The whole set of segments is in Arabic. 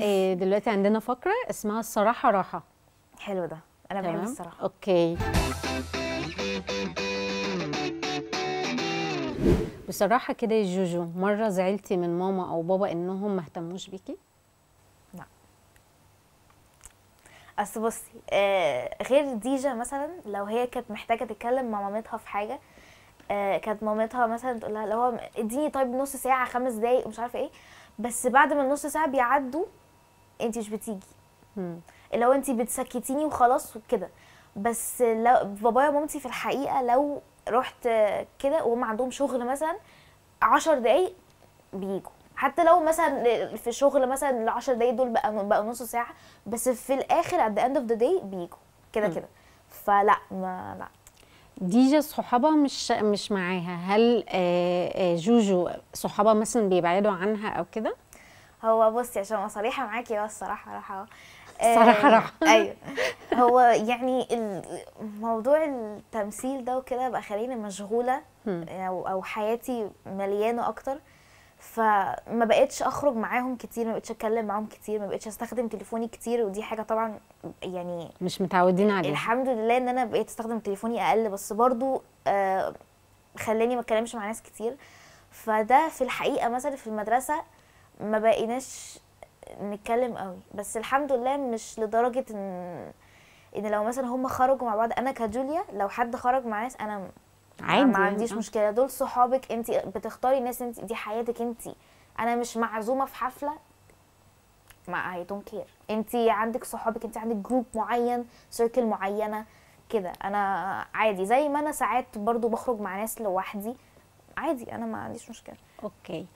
آه، دلوقتي عندنا فقرة اسمها الصراحة راحة حلو ده أنا بحب الصراحة أوكي بصراحة كده يا جوجو مرة زعلتي من ماما أو بابا إنهم ما اهتموش بيكي؟ لا أصل بصي آه غير ديجا مثلا لو هي كانت محتاجة تتكلم مع مامتها في حاجة آه كانت مامتها مثلا تقول لها لو هو اديني طيب نص ساعة خمس دقايق ومش عارفة ايه بس بعد ما النص ساعة بيعدوا انت مش بتيجي اللي هو انت بتسكتيني وخلاص وكده بس لو بابايا ومامتي في الحقيقه لو رحت كده وهم عندهم شغل مثلا عشر دقايق بيجوا حتى لو مثلا في الشغل مثلا العشر دقايق دول بقى بقى نص ساعه بس في الاخر at the end of the day بيجوا كده كده فلا ما لا ديجا صحابها مش مش معاها هل آه، آه، جوجو صحابها مثلا بيبعدوا عنها او كده هو بصي عشان ابقى صريحه معاكي هو الصراحه راح الصراحه راح ايوه هو يعني موضوع التمثيل ده وكده بقى خليني مشغوله او او حياتي مليانه اكتر فما بقتش اخرج معاهم كتير ما بقتش اتكلم معاهم كتير ما بقتش استخدم تليفوني كتير ودي حاجه طبعا يعني مش متعودين عليها الحمد لله ان انا بقيت استخدم تليفوني اقل بس برضو آه خلاني ما اتكلمش مع ناس كتير فده في الحقيقه مثلا في المدرسه ما بقيناش نتكلم قوي بس الحمد لله مش لدرجه ان ان لو مثلا هم خرجوا مع بعض انا كجوليا لو حد خرج ناس انا عادي ما عنديش يعني. مشكله دول صحابك انت بتختاري ناس انت دي حياتك انت انا مش معزومه في حفله ما اي دونت كير انت عندك صحابك انت عندك جروب معين سيركل معينه كده انا عادي زي ما انا ساعات برضو بخرج مع ناس لوحدي عادي انا ما عنديش مشكله اوكي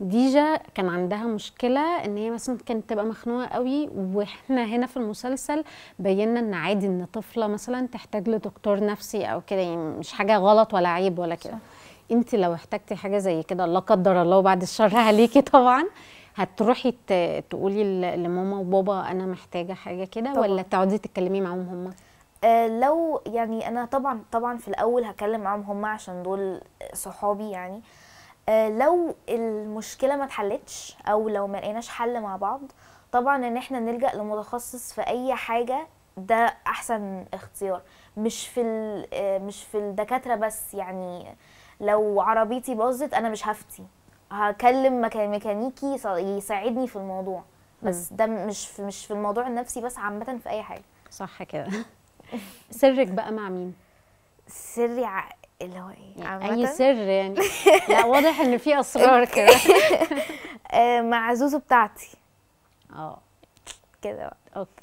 ديجا كان عندها مشكله ان هي مثلا كانت تبقى مخنوقه قوي واحنا هنا في المسلسل بينا ان عادي ان طفله مثلا تحتاج لدكتور نفسي او كده يعني مش حاجه غلط ولا عيب ولا كده انت لو احتجتي حاجه زي كده لا قدر الله وبعد الشر عليكي طبعا هتروحي تقولي لماما وبابا انا محتاجه حاجه كده ولا تقعدي تتكلمي معاهم هم أه لو يعني انا طبعا طبعا في الاول هكلم معاهم هم عشان دول صحابي يعني أه آه، لو المشكله ما اتحلتش او لو ما لقيناش حل مع بعض طبعا ان احنا نلجا لمتخصص في اي حاجه ده احسن اختيار مش في آه، مش في الدكاتره بس يعني لو عربيتي باظت انا مش هفتي هكلم ميكانيكي يساعدني في الموضوع بس ده مش في مش في الموضوع النفسي بس عامه في اي حاجه صح كده سرك بقى مع مين سري اللي هو ايه يعني اي سر يعني لا واضح ان في اسرار كده آه، مع زوزو بتاعتي اه كده بقى اوكي